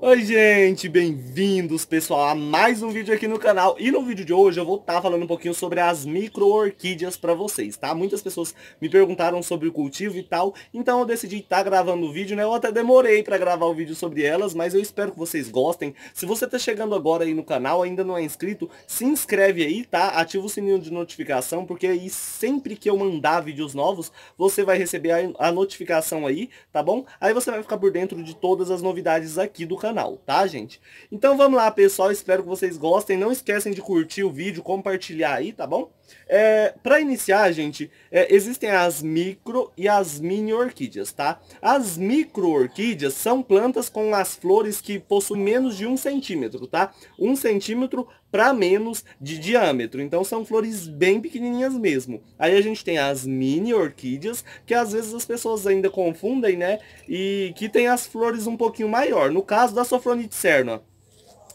Oi gente, bem-vindos pessoal a mais um vídeo aqui no canal E no vídeo de hoje eu vou estar tá falando um pouquinho sobre as micro-orquídeas pra vocês, tá? Muitas pessoas me perguntaram sobre o cultivo e tal Então eu decidi estar tá gravando o vídeo, né? Eu até demorei pra gravar o vídeo sobre elas, mas eu espero que vocês gostem Se você tá chegando agora aí no canal, ainda não é inscrito, se inscreve aí, tá? Ativa o sininho de notificação, porque aí sempre que eu mandar vídeos novos Você vai receber a notificação aí, tá bom? Aí você vai ficar por dentro de todas as novidades aqui do canal canal, tá, gente? Então vamos lá, pessoal. Espero que vocês gostem. Não esquecem de curtir o vídeo, compartilhar aí, tá bom? É, para iniciar, gente, é, existem as micro e as mini orquídeas, tá? As micro orquídeas são plantas com as flores que possuem menos de um centímetro, tá? Um centímetro para menos de diâmetro. Então são flores bem pequenininhas mesmo. Aí a gente tem as mini orquídeas, que às vezes as pessoas ainda confundem, né? E que tem as flores um pouquinho maior. No caso da sofronite cerna,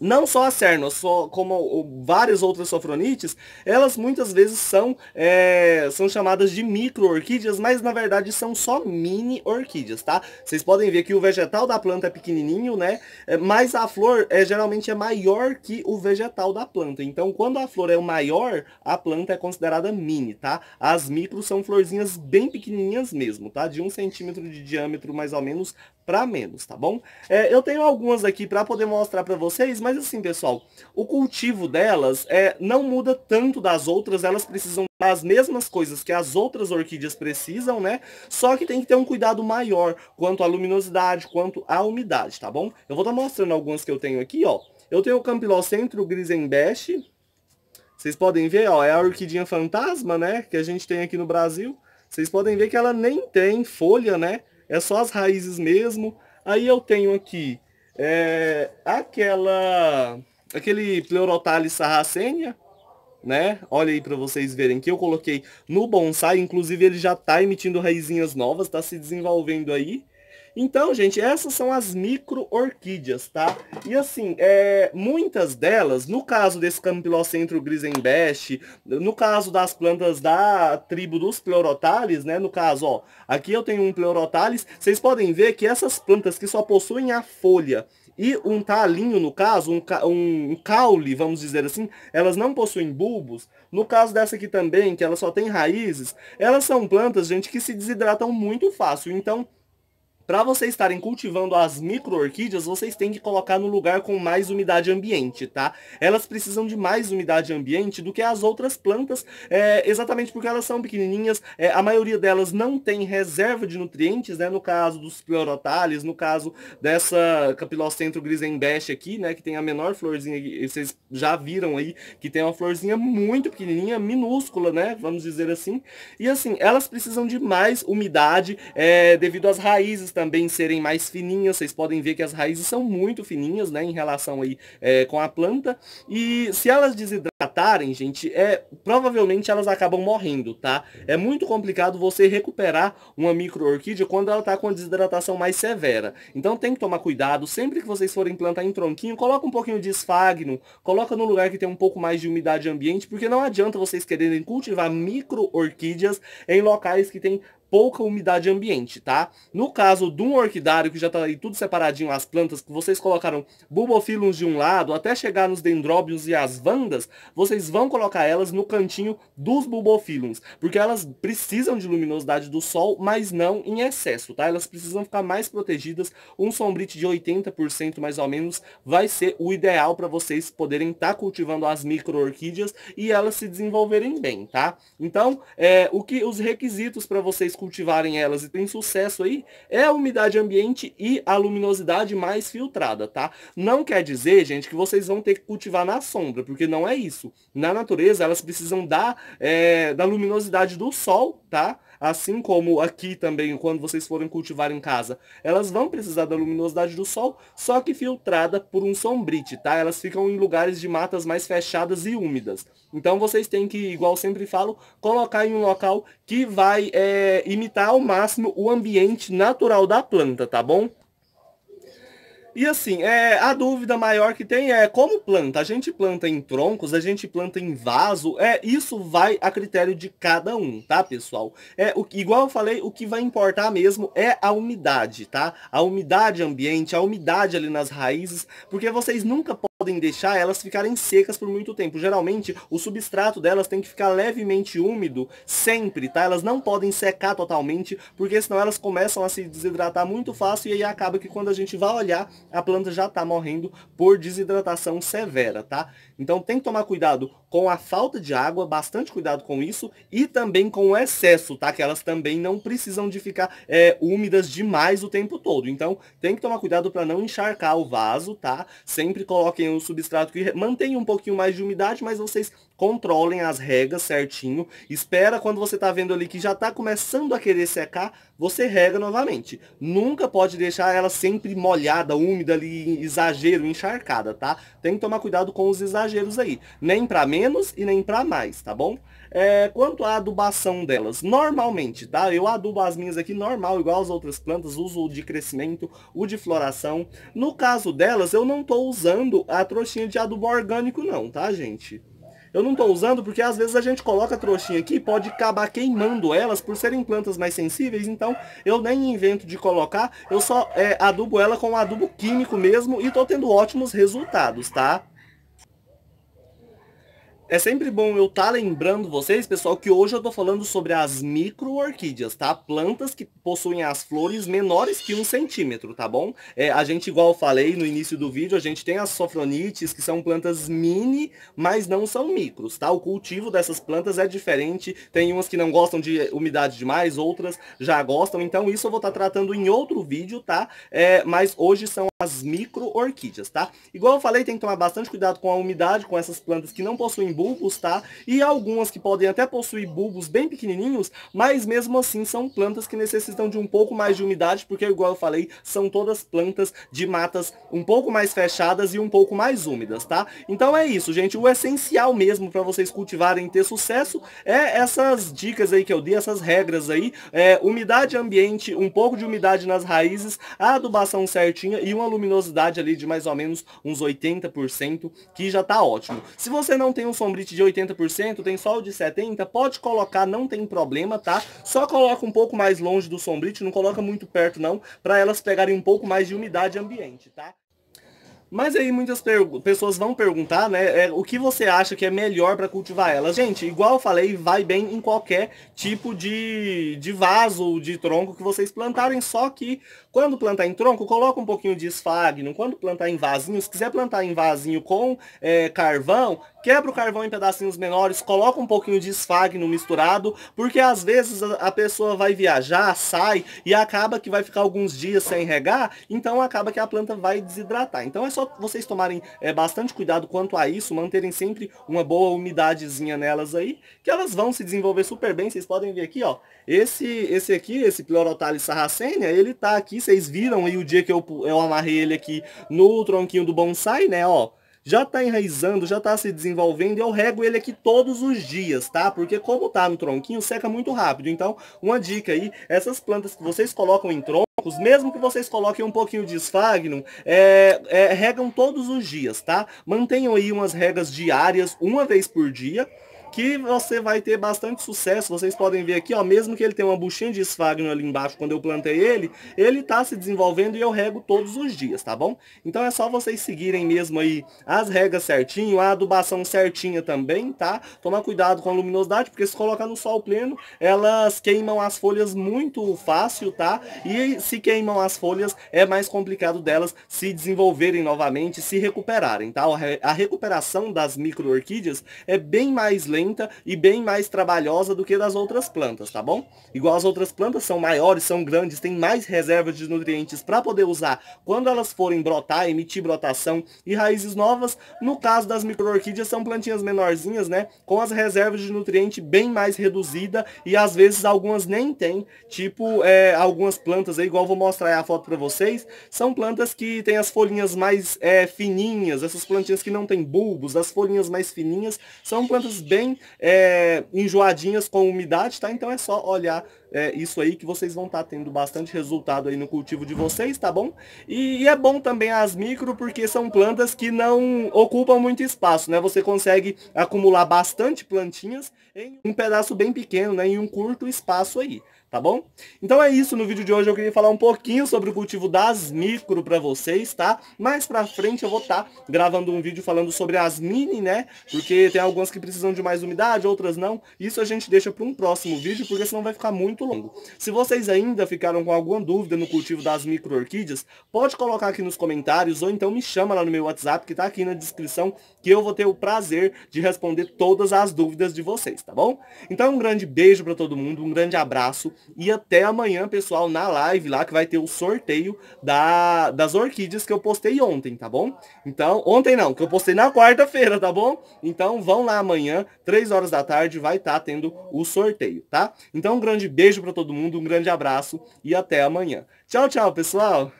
não só a cerno, só como várias outras sofronites, elas muitas vezes são, é, são chamadas de micro-orquídeas, mas na verdade são só mini-orquídeas, tá? Vocês podem ver que o vegetal da planta é pequenininho, né? É, mas a flor é, geralmente é maior que o vegetal da planta. Então, quando a flor é o maior, a planta é considerada mini, tá? As micros são florzinhas bem pequenininhas mesmo, tá? De um centímetro de diâmetro, mais ou menos, para menos, tá bom? É, eu tenho algumas aqui para poder mostrar para vocês, mas assim, pessoal, o cultivo delas é, não muda tanto das outras, elas precisam das mesmas coisas que as outras orquídeas precisam, né? Só que tem que ter um cuidado maior quanto à luminosidade, quanto à umidade, tá bom? Eu vou estar tá mostrando algumas que eu tenho aqui, ó. Eu tenho o Campilocentro Grisenbest. Vocês podem ver, ó, é a orquídea fantasma, né? Que a gente tem aqui no Brasil. Vocês podem ver que ela nem tem folha, né? é só as raízes mesmo. Aí eu tenho aqui é, aquela aquele Pleurotalis sarracenia, né? Olha aí para vocês verem que eu coloquei no bonsai, inclusive ele já está emitindo raizinhas novas, está se desenvolvendo aí. Então, gente, essas são as micro-orquídeas, tá? E assim, é, muitas delas, no caso desse Campylocentro grisenbest, no caso das plantas da tribo dos pleurotales, né? No caso, ó, aqui eu tenho um pleurotales. Vocês podem ver que essas plantas que só possuem a folha e um talinho, no caso, um, um caule, vamos dizer assim, elas não possuem bulbos. No caso dessa aqui também, que ela só tem raízes, elas são plantas, gente, que se desidratam muito fácil. Então, para vocês estarem cultivando as micro-orquídeas, vocês têm que colocar no lugar com mais umidade ambiente, tá? Elas precisam de mais umidade ambiente do que as outras plantas, é, exatamente porque elas são pequenininhas, é, a maioria delas não tem reserva de nutrientes, né? No caso dos pleurotalis, no caso dessa capilocentro grisenbest aqui, né? Que tem a menor florzinha, vocês já viram aí, que tem uma florzinha muito pequenininha, minúscula, né? Vamos dizer assim. E assim, elas precisam de mais umidade é, devido às raízes também serem mais fininhas, vocês podem ver que as raízes são muito fininhas, né, em relação aí é, com a planta, e se elas desidratarem, gente, é, provavelmente elas acabam morrendo, tá? É muito complicado você recuperar uma micro-orquídea quando ela está com a desidratação mais severa, então tem que tomar cuidado, sempre que vocês forem plantar em tronquinho, coloca um pouquinho de esfagno, coloca no lugar que tem um pouco mais de umidade ambiente, porque não adianta vocês quererem cultivar micro-orquídeas em locais que tem pouca umidade ambiente, tá? No caso de um orquidário que já tá aí tudo separadinho, as plantas que vocês colocaram bulbofilums de um lado, até chegar nos dendróbios e as vandas, vocês vão colocar elas no cantinho dos bulbofilums, porque elas precisam de luminosidade do sol, mas não em excesso, tá? Elas precisam ficar mais protegidas, um sombrite de 80% mais ou menos vai ser o ideal para vocês poderem estar tá cultivando as micro-orquídeas e elas se desenvolverem bem, tá? Então, é, o que os requisitos para vocês cultivarem elas e tem sucesso aí é a umidade ambiente e a luminosidade mais filtrada, tá? Não quer dizer, gente, que vocês vão ter que cultivar na sombra, porque não é isso. Na natureza, elas precisam da, é, da luminosidade do sol tá? Assim como aqui também, quando vocês forem cultivar em casa, elas vão precisar da luminosidade do sol, só que filtrada por um sombrite, tá? Elas ficam em lugares de matas mais fechadas e úmidas. Então vocês têm que, igual sempre falo, colocar em um local que vai é, imitar ao máximo o ambiente natural da planta, tá bom? E assim, é, a dúvida maior que tem é como planta? A gente planta em troncos, a gente planta em vaso, é isso vai a critério de cada um, tá, pessoal? É o, igual eu falei, o que vai importar mesmo é a umidade, tá? A umidade ambiente, a umidade ali nas raízes, porque vocês nunca podem podem deixar elas ficarem secas por muito tempo. Geralmente, o substrato delas tem que ficar levemente úmido sempre, tá? Elas não podem secar totalmente, porque senão elas começam a se desidratar muito fácil e aí acaba que quando a gente vai olhar, a planta já tá morrendo por desidratação severa, tá? Então tem que tomar cuidado com a falta de água, bastante cuidado com isso e também com o excesso, tá? Que elas também não precisam de ficar é, úmidas demais o tempo todo. Então tem que tomar cuidado para não encharcar o vaso, tá? Sempre coloquem um substrato que mantém um pouquinho mais de umidade, mas vocês controlem as regas certinho. Espera quando você está vendo ali que já está começando a querer secar, você rega novamente. Nunca pode deixar ela sempre molhada, úmida ali, exagero, encharcada, tá? Tem que tomar cuidado com os exageros aí. Nem para menos e nem para mais, tá bom? É, quanto à adubação delas, normalmente, tá? Eu adubo as minhas aqui normal, igual as outras plantas, uso o de crescimento, o de floração. No caso delas, eu não tô usando a trouxinha de adubo orgânico não, tá, gente? Eu não estou usando porque às vezes a gente coloca a trouxinha aqui e pode acabar queimando elas por serem plantas mais sensíveis, então eu nem invento de colocar, eu só é, adubo ela com adubo químico mesmo e estou tendo ótimos resultados, tá? É sempre bom eu estar tá lembrando vocês, pessoal, que hoje eu estou falando sobre as micro-orquídeas, tá? Plantas que possuem as flores menores que um centímetro, tá bom? É, a gente, igual eu falei no início do vídeo, a gente tem as sofronites, que são plantas mini, mas não são micros, tá? O cultivo dessas plantas é diferente, tem umas que não gostam de umidade demais, outras já gostam, então isso eu vou estar tá tratando em outro vídeo, tá? É, mas hoje são as micro-orquídeas, tá? Igual eu falei, tem que tomar bastante cuidado com a umidade, com essas plantas que não possuem bulbos, tá? E algumas que podem até possuir bulbos bem pequenininhos, mas mesmo assim são plantas que necessitam de um pouco mais de umidade, porque igual eu falei, são todas plantas de matas um pouco mais fechadas e um pouco mais úmidas, tá? Então é isso, gente. O essencial mesmo para vocês cultivarem e ter sucesso é essas dicas aí que eu dei, essas regras aí. É, umidade ambiente, um pouco de umidade nas raízes, a adubação certinha e uma luminosidade ali de mais ou menos uns 80%, que já tá ótimo. Se você não tem um som sombrite de 80%, tem sol de 70%, pode colocar, não tem problema, tá? Só coloca um pouco mais longe do sombrite, não coloca muito perto não, para elas pegarem um pouco mais de umidade ambiente, tá? Mas aí muitas pessoas vão perguntar, né, é, o que você acha que é melhor para cultivar elas? Gente, igual eu falei, vai bem em qualquer tipo de, de vaso, de tronco que vocês plantarem, só que quando plantar em tronco, coloca um pouquinho de esfagno, quando plantar em vasinho, se quiser plantar em vasinho com é, carvão, quebra o carvão em pedacinhos menores, coloca um pouquinho de esfagno misturado, porque às vezes a pessoa vai viajar, sai e acaba que vai ficar alguns dias sem regar, então acaba que a planta vai desidratar. Então é só vocês tomarem é, bastante cuidado quanto a isso, manterem sempre uma boa umidadezinha nelas aí, que elas vão se desenvolver super bem. Vocês podem ver aqui, ó, esse, esse aqui, esse Pleurotalis sarracenia, ele tá aqui, vocês viram aí o dia que eu, eu amarrei ele aqui no tronquinho do bonsai, né, ó, já está enraizando, já está se desenvolvendo. Eu rego ele aqui todos os dias, tá? Porque como está no tronquinho, seca muito rápido. Então, uma dica aí, essas plantas que vocês colocam em troncos mesmo que vocês coloquem um pouquinho de esfagno é, é, regam todos os dias, tá? Mantenham aí umas regas diárias, uma vez por dia, que você vai ter bastante sucesso. Vocês podem ver aqui, ó, mesmo que ele tenha uma buchinha de esfagno ali embaixo quando eu plantei ele, ele tá se desenvolvendo e eu rego todos os dias, tá bom? Então é só vocês seguirem mesmo aí as regas certinho, a adubação certinha também, tá? Tomar cuidado com a luminosidade, porque se colocar no sol pleno, elas queimam as folhas muito fácil, tá? E se queimam as folhas, é mais complicado delas se desenvolverem novamente, se recuperarem, tá? A recuperação das micro-orquídeas é bem mais lenta lenta e bem mais trabalhosa do que das outras plantas, tá bom? Igual as outras plantas são maiores, são grandes, têm mais reservas de nutrientes para poder usar quando elas forem brotar, emitir brotação e raízes novas. No caso das micro orquídeas são plantinhas menorzinhas, né? Com as reservas de nutriente bem mais reduzida e às vezes algumas nem tem. Tipo, é, algumas plantas aí, igual vou mostrar a foto para vocês, são plantas que têm as folhinhas mais é, fininhas, essas plantinhas que não têm bulbos, as folhinhas mais fininhas, são plantas bem bem é, enjoadinhas com umidade, tá? Então é só olhar é, isso aí que vocês vão estar tá tendo bastante resultado aí no cultivo de vocês, tá bom? E, e, é bom também as micro porque são plantas que não ocupam muito espaço, né? Você consegue acumular bastante plantinhas em um pedaço bem pequeno, né? Em um curto espaço aí tá bom? Então é isso, no vídeo de hoje eu queria falar um pouquinho sobre o cultivo das micro pra vocês, tá? Mais pra frente eu vou estar tá gravando um vídeo falando sobre as mini, né? Porque tem algumas que precisam de mais umidade, outras não. Isso a gente deixa pra um próximo vídeo, porque senão vai ficar muito longo. Se vocês ainda ficaram com alguma dúvida no cultivo das micro orquídeas, pode colocar aqui nos comentários, ou então me chama lá no meu WhatsApp, que tá aqui na descrição, que eu vou ter o prazer de responder todas as dúvidas de vocês, tá bom? Então um grande beijo pra todo mundo, um grande abraço, e até amanhã, pessoal, na live lá que vai ter o sorteio da, das orquídeas que eu postei ontem, tá bom? Então, ontem não, que eu postei na quarta-feira, tá bom? Então vão lá amanhã, 3 horas da tarde, vai estar tá tendo o sorteio, tá? Então um grande beijo para todo mundo, um grande abraço e até amanhã. Tchau, tchau, pessoal!